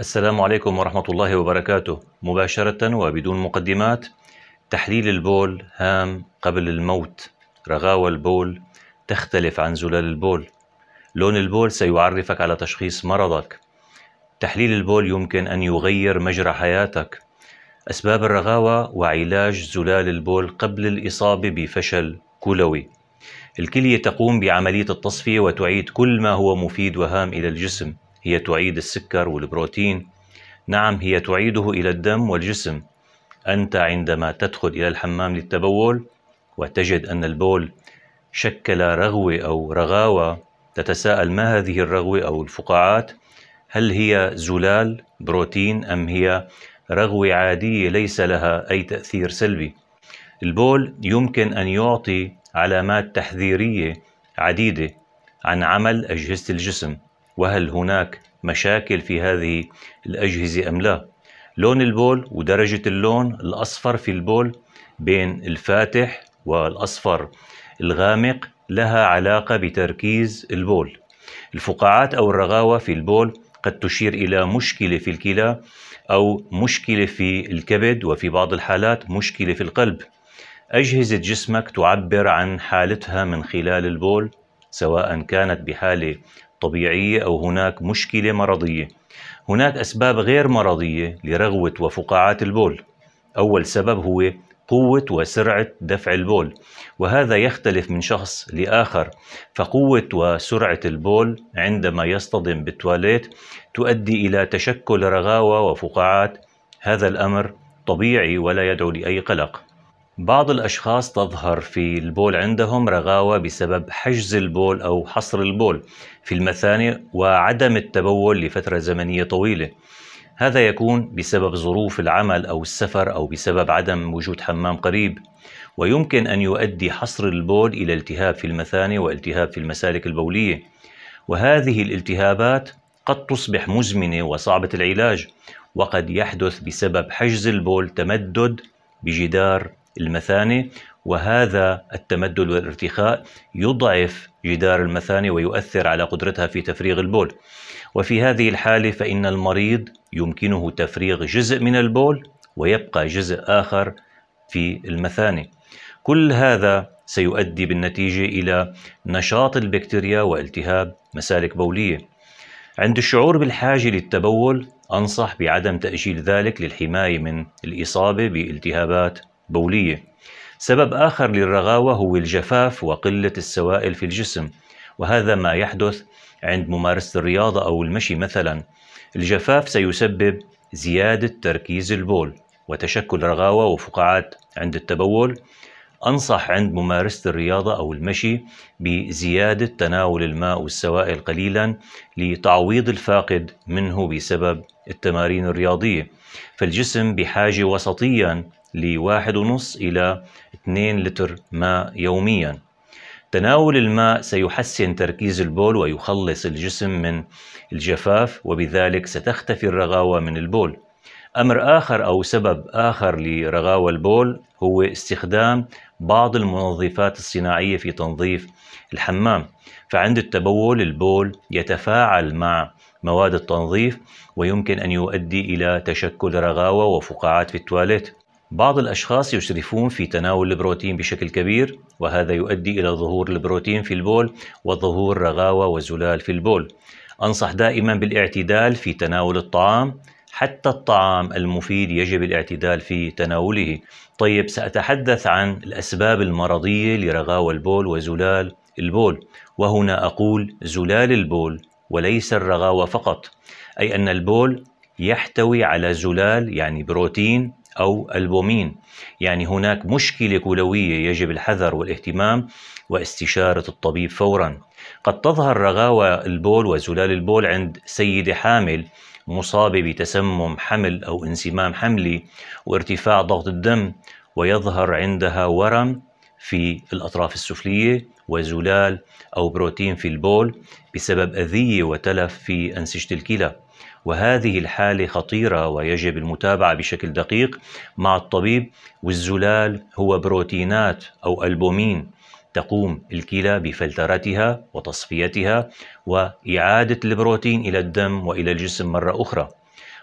السلام عليكم ورحمة الله وبركاته مباشرة وبدون مقدمات تحليل البول هام قبل الموت رغاوى البول تختلف عن زلال البول لون البول سيعرفك على تشخيص مرضك تحليل البول يمكن أن يغير مجرى حياتك أسباب الرغاوة وعلاج زلال البول قبل الإصابة بفشل كلوي الكلية تقوم بعملية التصفية وتعيد كل ما هو مفيد وهام إلى الجسم هي تعيد السكر والبروتين نعم هي تعيده إلى الدم والجسم أنت عندما تدخل إلى الحمام للتبول وتجد أن البول شكل رغوة أو رغاوة تتساءل ما هذه الرغوة أو الفقاعات هل هي زلال بروتين أم هي رغوة عادية ليس لها أي تأثير سلبي البول يمكن أن يعطي علامات تحذيرية عديدة عن عمل أجهزة الجسم وهل هناك مشاكل في هذه الأجهزة أم لا لون البول ودرجة اللون الأصفر في البول بين الفاتح والأصفر الغامق لها علاقة بتركيز البول الفقاعات أو الرغاوة في البول قد تشير إلى مشكلة في الكلى أو مشكلة في الكبد وفي بعض الحالات مشكلة في القلب أجهزة جسمك تعبر عن حالتها من خلال البول سواء كانت بحالة طبيعية أو هناك مشكلة مرضية هناك أسباب غير مرضية لرغوة وفقاعات البول أول سبب هو قوة وسرعة دفع البول وهذا يختلف من شخص لآخر فقوة وسرعة البول عندما يصطدم بالتواليت تؤدي إلى تشكل رغاوة وفقاعات هذا الأمر طبيعي ولا يدعو لأي قلق بعض الأشخاص تظهر في البول عندهم رغاوة بسبب حجز البول أو حصر البول في المثانة وعدم التبول لفترة زمنية طويلة. هذا يكون بسبب ظروف العمل أو السفر أو بسبب عدم وجود حمام قريب. ويمكن أن يؤدي حصر البول إلى التهاب في المثانة والتهاب في المسالك البولية. وهذه الالتهابات قد تصبح مزمنة وصعبة العلاج وقد يحدث بسبب حجز البول تمدد بجدار المثانة وهذا التمدد والارتخاء يضعف جدار المثانة ويؤثر على قدرتها في تفريغ البول وفي هذه الحالة فإن المريض يمكنه تفريغ جزء من البول ويبقى جزء آخر في المثانة كل هذا سيؤدي بالنتيجة إلى نشاط البكتيريا والتهاب مسالك بولية عند الشعور بالحاجة للتبول أنصح بعدم تأجيل ذلك للحماية من الإصابة بالتهابات بولية سبب آخر للرغاوة هو الجفاف وقلة السوائل في الجسم وهذا ما يحدث عند ممارسة الرياضة أو المشي مثلا الجفاف سيسبب زيادة تركيز البول وتشكل رغاوة وفقاعات عند التبول أنصح عند ممارسة الرياضة أو المشي بزيادة تناول الماء والسوائل قليلا لتعويض الفاقد منه بسبب التمارين الرياضية فالجسم بحاجة وسطيا لواحد ونص إلى 2 لتر ماء يوميا تناول الماء سيحسن تركيز البول ويخلص الجسم من الجفاف وبذلك ستختفي الرغاوة من البول أمر آخر أو سبب آخر لرغاوة البول هو استخدام بعض المنظفات الصناعية في تنظيف الحمام فعند التبول البول يتفاعل مع مواد التنظيف ويمكن أن يؤدي إلى تشكل رغاوة وفقاعات في التواليت بعض الأشخاص يسرفون في تناول البروتين بشكل كبير وهذا يؤدي إلى ظهور البروتين في البول وظهور رغاوة وزلال في البول أنصح دائما بالاعتدال في تناول الطعام حتى الطعام المفيد يجب الاعتدال في تناوله طيب سأتحدث عن الأسباب المرضية لرغاوة البول وزلال البول وهنا أقول زلال البول وليس الرغاوة فقط أي أن البول يحتوي على زلال يعني بروتين أو البومين يعني هناك مشكلة كلوية يجب الحذر والاهتمام واستشارة الطبيب فورا قد تظهر رغاوة البول وزلال البول عند سيدة حامل مصابة بتسمم حمل أو انسمام حملي وارتفاع ضغط الدم ويظهر عندها ورم في الأطراف السفلية وزلال أو بروتين في البول بسبب أذية وتلف في أنسجة الكلى وهذه الحالة خطيرة ويجب المتابعة بشكل دقيق مع الطبيب والزلال هو بروتينات أو ألبومين تقوم الكلى بفلترتها وتصفيتها وإعادة البروتين إلى الدم وإلى الجسم مرة أخرى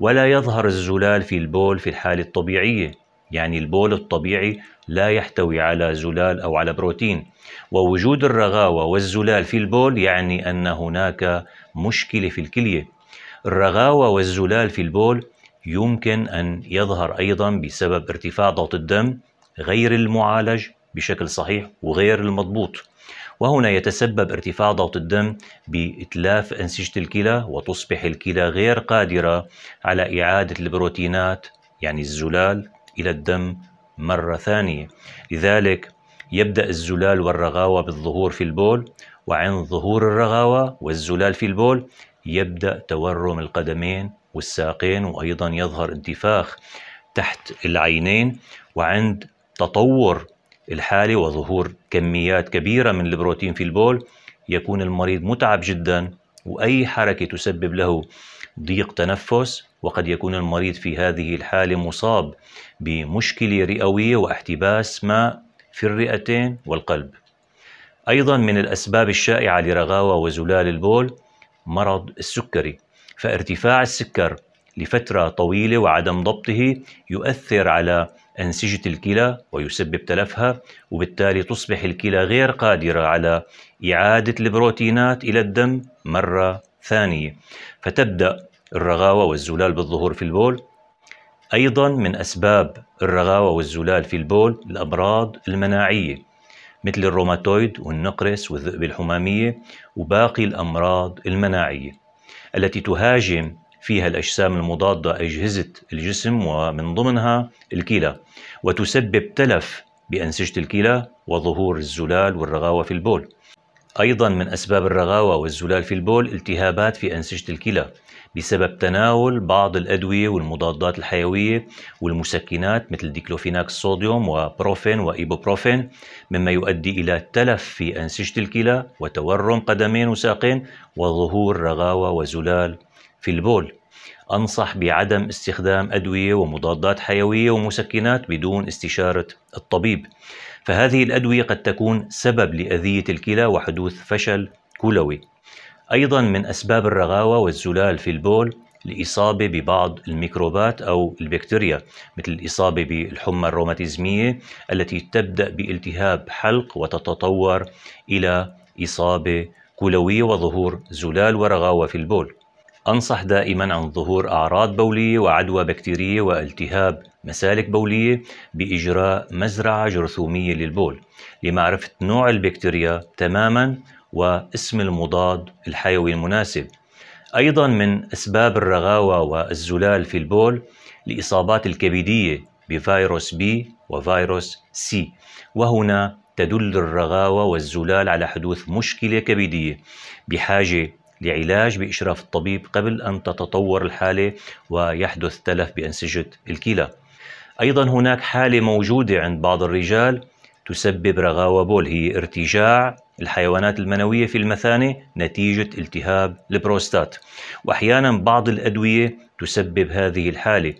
ولا يظهر الزلال في البول في الحالة الطبيعية يعني البول الطبيعي لا يحتوي على زلال أو على بروتين ووجود الرغاوة والزلال في البول يعني أن هناك مشكلة في الكلية الرغاوة والزلال في البول يمكن أن يظهر أيضا بسبب ارتفاع ضغط الدم غير المعالج بشكل صحيح وغير المضبوط وهنا يتسبب ارتفاع ضغط الدم بإتلاف أنسجة الكلى وتصبح الكلى غير قادرة على إعادة البروتينات يعني الزلال إلى الدم مرة ثانية لذلك يبدأ الزلال والرغاوة بالظهور في البول وعند ظهور الرغاوة والزلال في البول يبدأ تورم القدمين والساقين وأيضا يظهر انتفاخ تحت العينين وعند تطور الحالة وظهور كميات كبيرة من البروتين في البول يكون المريض متعب جدا وأي حركة تسبب له ضيق تنفس وقد يكون المريض في هذه الحالة مصاب بمشكلة رئوية واحتباس ماء في الرئتين والقلب أيضا من الأسباب الشائعة لرغاوة وزلال البول مرض السكري فارتفاع السكر لفترة طويلة وعدم ضبطه يؤثر على أنسجة الكلى ويسبب تلفها وبالتالي تصبح الكلى غير قادرة على إعادة البروتينات إلى الدم مرة ثانية فتبدأ الرغاوة والزلال بالظهور في البول أيضا من أسباب الرغاوة والزلال في البول الأمراض المناعية مثل الروماتويد والنقرس والذئب الحمامية وباقي الأمراض المناعية التي تهاجم فيها الأجسام المضادة أجهزة الجسم ومن ضمنها الكلى وتسبب تلف بأنسجة الكلى وظهور الزلال والرغاوة في البول أيضا من أسباب الرغاوة والزلال في البول التهابات في أنسجة الكلى بسبب تناول بعض الأدوية والمضادات الحيوية والمسكنات مثل ديكلوفيناك الصوديوم وبروفين وإيبوبروفين مما يؤدي إلى تلف في أنسجة الكلى وتورم قدمين وساقين وظهور رغاوة وزلال في البول أنصح بعدم استخدام أدوية ومضادات حيوية ومسكنات بدون استشارة الطبيب فهذه الأدوية قد تكون سبب لأذية الكلى وحدوث فشل كلوي أيضا من أسباب الرغاوة والزلال في البول الإصابة ببعض الميكروبات أو البكتيريا مثل الإصابة بالحمى الروماتيزمية التي تبدأ بالتهاب حلق وتتطور إلى إصابة كلوية وظهور زلال ورغاوة في البول أنصح دائما عن ظهور أعراض بولية وعدوى بكتيرية والتهاب مسالك بولية بإجراء مزرعة جرثومية للبول لمعرفة نوع البكتيريا تماما واسم المضاد الحيوي المناسب أيضا من أسباب الرغاوة والزلال في البول الإصابات الكبدية بفيروس بي وفيروس سي وهنا تدل الرغاوة والزلال على حدوث مشكلة كبدية بحاجة لعلاج بإشراف الطبيب قبل أن تتطور الحالة ويحدث تلف بأنسجة الكلى أيضا هناك حالة موجودة عند بعض الرجال تسبب رغاوة بول هي ارتجاع الحيوانات المنوية في المثانة نتيجة التهاب البروستات وأحيانا بعض الأدوية تسبب هذه الحالة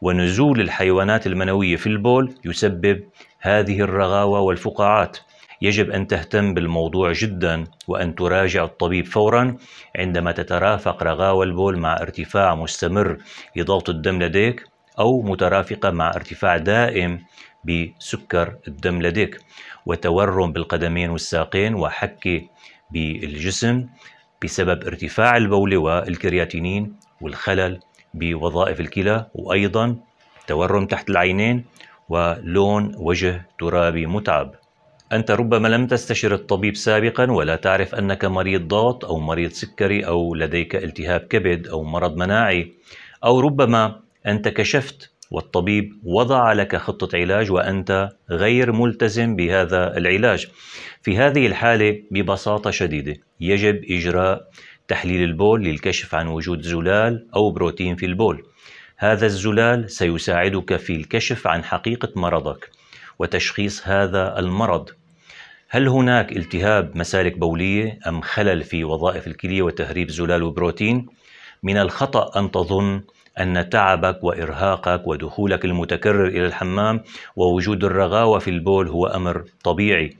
ونزول الحيوانات المنوية في البول يسبب هذه الرغاوة والفقاعات يجب أن تهتم بالموضوع جدا وأن تراجع الطبيب فورا عندما تترافق رغاوة البول مع ارتفاع مستمر لضغط الدم لديك أو مترافقة مع ارتفاع دائم بسكر الدم لديك وتورم بالقدمين والساقين وحكي بالجسم بسبب ارتفاع البولة والكرياتينين والخلل بوظائف الكلى وأيضا تورم تحت العينين ولون وجه ترابي متعب أنت ربما لم تستشر الطبيب سابقا ولا تعرف أنك مريض ضغط أو مريض سكري أو لديك التهاب كبد أو مرض مناعي أو ربما أنت كشفت والطبيب وضع لك خطة علاج وأنت غير ملتزم بهذا العلاج. في هذه الحالة ببساطة شديدة يجب إجراء تحليل البول للكشف عن وجود زلال أو بروتين في البول. هذا الزلال سيساعدك في الكشف عن حقيقة مرضك وتشخيص هذا المرض هل هناك التهاب مسالك بولية أم خلل في وظائف الكلية وتهريب زلال وبروتين؟ من الخطأ أن تظن أن تعبك وإرهاقك ودخولك المتكرر إلى الحمام ووجود الرغاوة في البول هو أمر طبيعي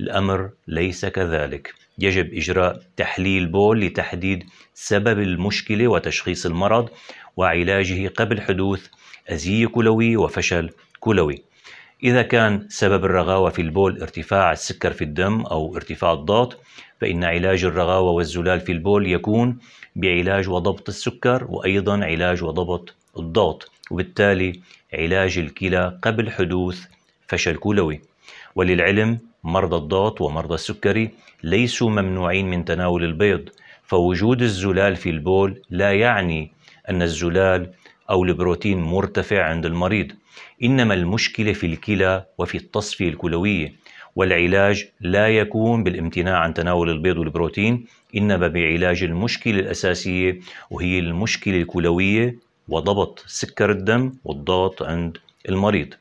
الأمر ليس كذلك يجب إجراء تحليل بول لتحديد سبب المشكلة وتشخيص المرض وعلاجه قبل حدوث أزية كلوي وفشل كلوي إذا كان سبب الرغاوة في البول ارتفاع السكر في الدم أو ارتفاع الضغط فإن علاج الرغاوة والزلال في البول يكون بعلاج وضبط السكر وأيضا علاج وضبط الضغط وبالتالي علاج الكلى قبل حدوث فشل كلوي وللعلم مرضى الضغط ومرضى السكري ليسوا ممنوعين من تناول البيض فوجود الزلال في البول لا يعني أن الزلال أو البروتين مرتفع عند المريض إنما المشكلة في الكلى وفي التصفية الكلوية والعلاج لا يكون بالامتناع عن تناول البيض والبروتين إنما بعلاج المشكلة الأساسية وهي المشكلة الكلوية وضبط سكر الدم والضغط عند المريض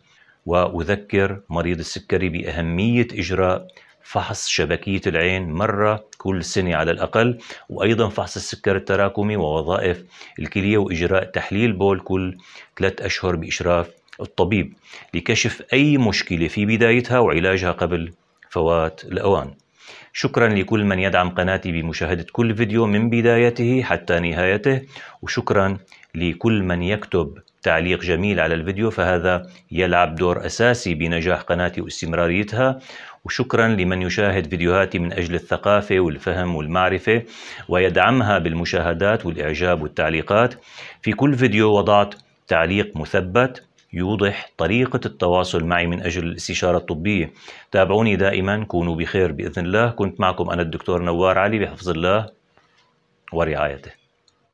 وأذكر مريض السكري بأهمية إجراء فحص شبكية العين مرة كل سنة على الأقل وأيضا فحص السكر التراكمي ووظائف الكلية وإجراء تحليل بول كل ثلاث أشهر بإشراف الطبيب لكشف أي مشكلة في بدايتها وعلاجها قبل فوات الأوان شكرا لكل من يدعم قناتي بمشاهدة كل فيديو من بدايته حتى نهايته وشكرا لكل من يكتب تعليق جميل على الفيديو فهذا يلعب دور أساسي بنجاح قناتي واستمراريتها وشكرا لمن يشاهد فيديوهاتي من أجل الثقافة والفهم والمعرفة ويدعمها بالمشاهدات والإعجاب والتعليقات في كل فيديو وضعت تعليق مثبت يوضح طريقة التواصل معي من أجل الاستشارة الطبية تابعوني دائما كونوا بخير بإذن الله كنت معكم أنا الدكتور نوار علي بحفظ الله ورعايته